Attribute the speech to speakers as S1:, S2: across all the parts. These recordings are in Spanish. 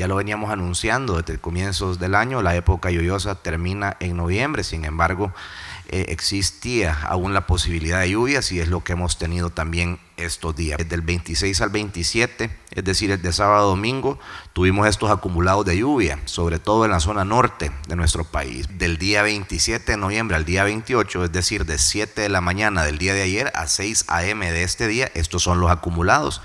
S1: Ya lo veníamos anunciando desde comienzos del año, la época lluviosa termina en noviembre, sin embargo, eh, existía aún la posibilidad de lluvias y es lo que hemos tenido también estos días. Desde el 26 al 27, es decir, el de sábado domingo, tuvimos estos acumulados de lluvia, sobre todo en la zona norte de nuestro país. Del día 27 de noviembre al día 28, es decir, de 7 de la mañana del día de ayer a 6 a.m. de este día, estos son los acumulados.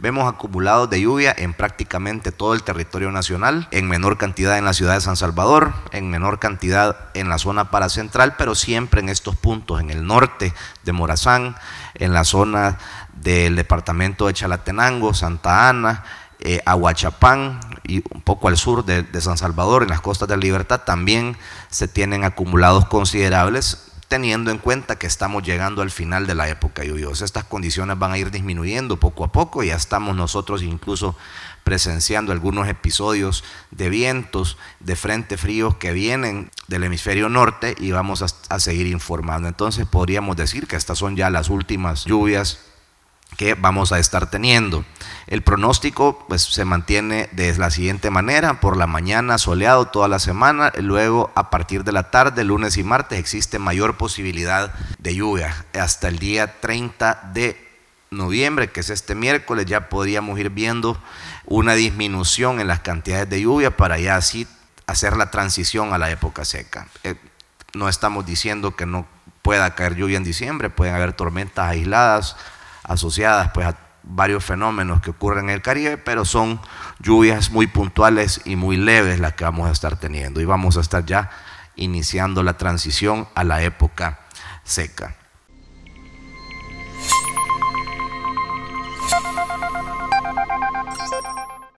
S1: Vemos acumulados de lluvia en prácticamente todo el territorio nacional, en menor cantidad en la ciudad de San Salvador, en menor cantidad en la zona paracentral, pero siempre siempre en estos puntos, en el norte de Morazán, en la zona del departamento de Chalatenango, Santa Ana, eh, Aguachapán y un poco al sur de, de San Salvador, en las costas de la Libertad, también se tienen acumulados considerables teniendo en cuenta que estamos llegando al final de la época lluviosa. Estas condiciones van a ir disminuyendo poco a poco, ya estamos nosotros incluso presenciando algunos episodios de vientos, de frente fríos que vienen del hemisferio norte y vamos a seguir informando. Entonces podríamos decir que estas son ya las últimas lluvias que vamos a estar teniendo. El pronóstico pues, se mantiene de la siguiente manera, por la mañana soleado toda la semana, luego a partir de la tarde, lunes y martes, existe mayor posibilidad de lluvia. Hasta el día 30 de noviembre, que es este miércoles, ya podríamos ir viendo una disminución en las cantidades de lluvia para ya así hacer la transición a la época seca. Eh, no estamos diciendo que no pueda caer lluvia en diciembre, pueden haber tormentas aisladas asociadas pues varios fenómenos que ocurren en el Caribe, pero son lluvias muy puntuales y muy leves las que vamos a estar teniendo y vamos a estar ya iniciando la transición a la época seca.